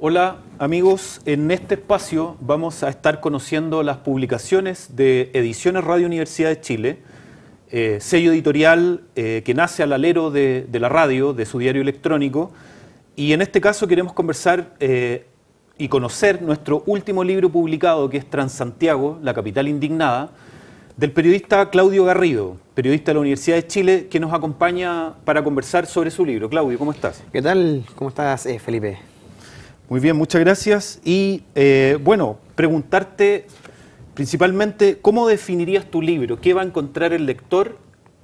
Hola amigos, en este espacio vamos a estar conociendo las publicaciones de Ediciones Radio Universidad de Chile, eh, sello editorial eh, que nace al alero de, la radio, de su diario electrónico, y en este caso queremos conversar eh, y conocer nuestro último libro publicado, que es Transantiago, la capital indignada, del periodista Claudio Garrido, periodista de la Universidad de Chile, que nos acompaña para conversar sobre su libro. Claudio, ¿cómo estás? ¿Qué tal? ¿Cómo estás, Felipe? Muy bien, muchas gracias. Y eh, bueno, preguntarte principalmente, ¿cómo definirías tu libro? ¿Qué va a encontrar el lector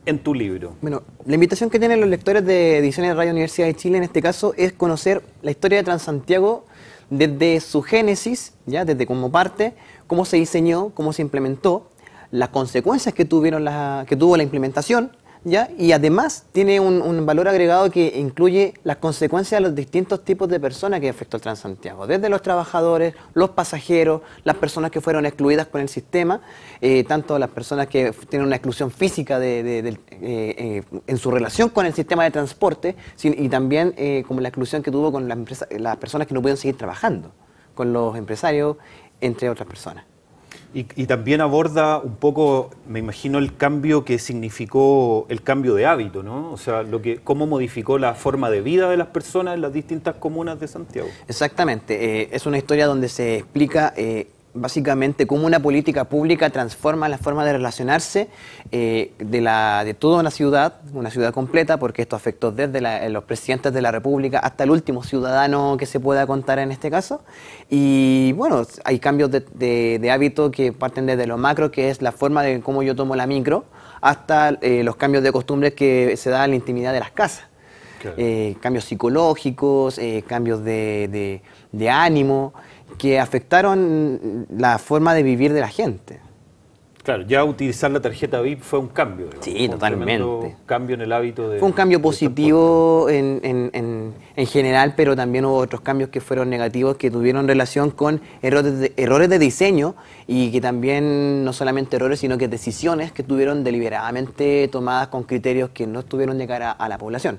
en tu libro? Bueno, la invitación que tienen los lectores de Ediciones de Radio Universidad de Chile en este caso es conocer la historia de Transantiago desde su génesis, ya desde cómo parte, cómo se diseñó, cómo se implementó, las consecuencias que, tuvieron que tuvo la implementación, ¿ya? Y además tiene un, valor agregado que incluye las consecuencias de los distintos tipos de personas que afectó el Transantiago, desde los trabajadores, los pasajeros, las personas que fueron excluidas con el sistema, eh, tanto las personas que tienen una exclusión física de, eh, eh, en su relación con el sistema de transporte y también como la exclusión que tuvo con las, las personas que no pudieron seguir trabajando, con los empresarios, entre otras personas. Y, también aborda un poco, me imagino, el cambio que significó el cambio de hábito, ¿no? O sea, lo que, cómo modificó la forma de vida de las personas en las distintas comunas de Santiago. Exactamente. Eh, es una historia donde se explica eh, básicamente cómo una política pública transforma la forma de relacionarse eh, de, la, de toda una ciudad, una ciudad completa, porque esto afectó desde eh, los presidentes de la República hasta el último ciudadano que se pueda contar en este caso. Y bueno, hay cambios de, hábito que parten desde lo macro, que es la forma de cómo yo tomo la micro, hasta eh, los cambios de costumbres que se da en la intimidad de las casas. Eh, cambios psicológicos, eh, cambios de, ánimo, que afectaron la forma de vivir de la gente. Claro, ya utilizar la tarjeta VIP fue un cambio. Sí, totalmente. Un cambio en el hábito de... Fue un cambio positivo en, general, pero también hubo otros cambios que fueron negativos, que tuvieron relación con errores de, errores de diseño y que también, no solamente errores, sino que decisiones que tuvieron deliberadamente tomadas con criterios que no estuvieron de cara a la población.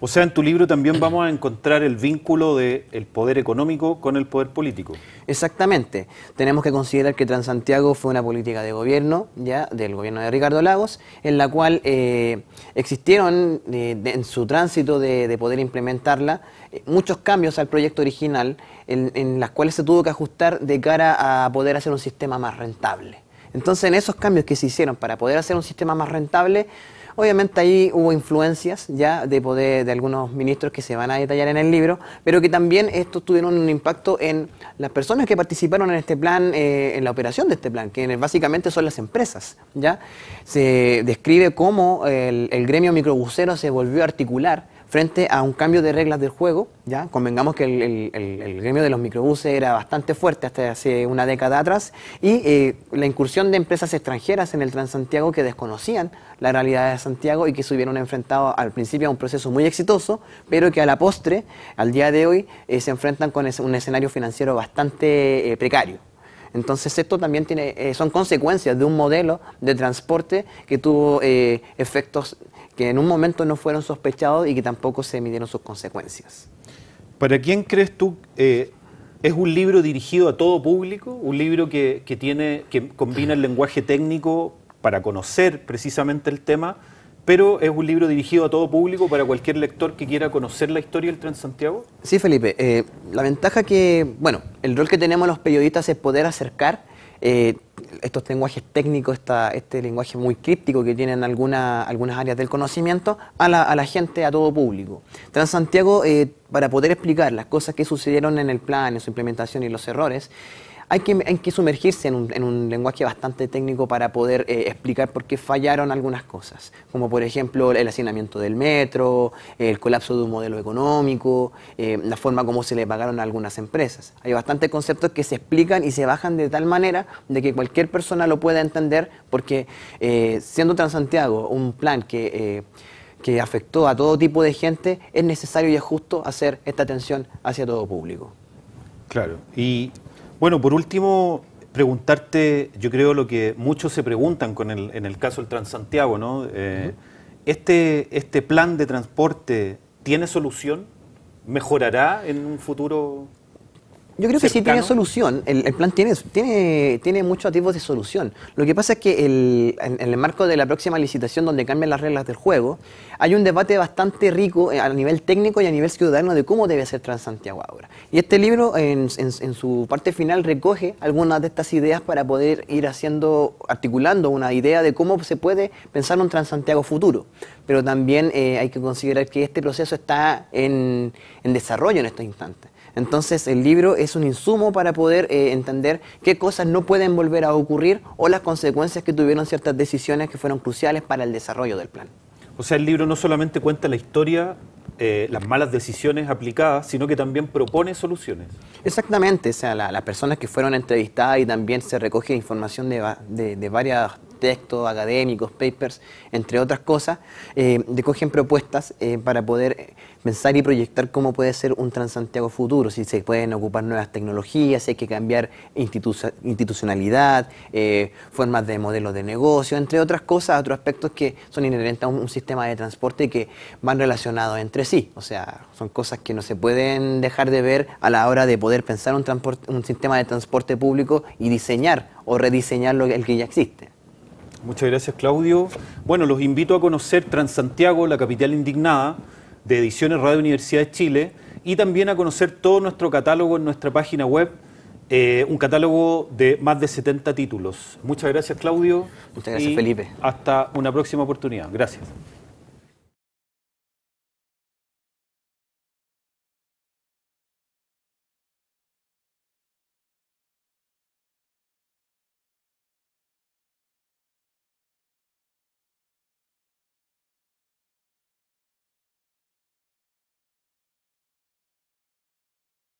O sea, en tu libro también vamos a encontrar el vínculo del poder económico con el poder político. Exactamente. Tenemos que considerar que Transantiago fue una política de gobierno, ya, del gobierno de Ricardo Lagos, en la cual eh, existieron eh, en su tránsito de, poder implementarla eh, muchos cambios al proyecto original, en, en las cuales se tuvo que ajustar de cara a poder hacer un sistema más rentable. Entonces, en esos cambios que se hicieron para poder hacer un sistema más rentable, Obviamente ahí hubo influencias ya de poder de algunos ministros que se van a detallar en el libro, pero que también estos tuvieron un impacto en las personas que participaron en este plan, eh, en la operación de este plan, que básicamente son las empresas. ¿ya? Se describe cómo el, gremio microbusero se volvió a articular frente a un cambio de reglas del juego. ¿ya? Convengamos que el, gremio de los microbuses era bastante fuerte hasta hace una década atrás y eh, la incursión de empresas extranjeras en el Transantiago que desconocían la realidad de Santiago y que se hubieron enfrentado al principio a un proceso muy exitoso, pero que a la postre, al día de hoy, eh, se enfrentan con un escenario financiero bastante eh, precario. Entonces esto también tiene, eh, son consecuencias de un modelo de transporte que tuvo eh, efectos que en un momento no fueron sospechados y que tampoco se midieron sus consecuencias. ¿Para quién crees tú eh, es un libro dirigido a todo público? ¿Un libro que, tiene, que combina el lenguaje técnico para conocer precisamente el tema? pero es un libro dirigido a todo público para cualquier lector que quiera conocer la historia del tren Santiago? Sí, Felipe. Eh, la ventaja que, bueno, el rol que tenemos los periodistas es poder acercar eh, estos lenguajes técnicos, este lenguaje muy críptico que tienen algunas áreas del conocimiento, a la, gente, a todo público. Transantiago, Santiago, eh, para poder explicar las cosas que sucedieron en el plan, en su implementación y los errores, hay que, sumergirse en un, lenguaje bastante técnico para poder eh, explicar por qué fallaron algunas cosas, como por ejemplo el hacinamiento del metro, el colapso de un modelo económico, eh, la forma como se le pagaron a algunas empresas. Hay bastantes conceptos que se explican y se bajan de tal manera de que cualquier persona lo pueda entender porque eh, siendo Transantiago un plan que que afectó a todo tipo de gente, es necesario y es justo hacer esta atención hacia todo público. Claro, y bueno, por último, preguntarte, yo creo lo que muchos se preguntan con el, en el caso del Transantiago, ¿no? Eh, este, ¿Este plan de transporte tiene solución? ¿Mejorará en un futuro? Yo creo que sí tiene solución. El, plan tiene, tiene, tiene muchos tipos de solución. Lo que pasa es que en, el marco de la próxima licitación, donde cambian las reglas del juego, hay un debate bastante rico eh, a nivel técnico y a nivel ciudadano de cómo debe ser Transantiago ahora. Y este libro, en, su parte final, recoge algunas de estas ideas para poder ir haciendo, articulando una idea de cómo se puede pensar un Transantiago futuro. Pero también eh, hay que considerar que este proceso está en desarrollo en estos instantes. Entonces el libro es un insumo para poder eh, entender qué cosas no pueden volver a ocurrir o las consecuencias que tuvieron ciertas decisiones que fueron cruciales para el desarrollo del plan. O sea, el libro no solamente cuenta la historia eh, las malas decisiones aplicadas, sino que también propone soluciones. Exactamente, o sea, las personas que fueron entrevistadas y también se recoge información de varias textos académicos, papers, entre otras cosas, eh, recogen propuestas eh, para poder pensar y proyectar cómo puede ser un Transantiago futuro, si se pueden ocupar nuevas tecnologías, si hay que cambiar institucionalidad, eh, formas de modelo de negocio, entre otras cosas, otros aspectos que son inherentes a un, sistema de transporte que van relacionados entre sí. O sea, son cosas que no se pueden dejar de ver a la hora de poder pensar un, un sistema de transporte público y diseñar o rediseñar lo el que ya existe. Muchas gracias, Claudio. Bueno, los invito a conocer Transantiago, la capital indignada, de Ediciones Radio Universidad de Chile, y también a conocer todo nuestro catálogo en nuestra página web, eh, un catálogo de más de 70 títulos. Muchas gracias, Claudio. Muchas gracias, Felipe. Hasta una próxima oportunidad. Gracias.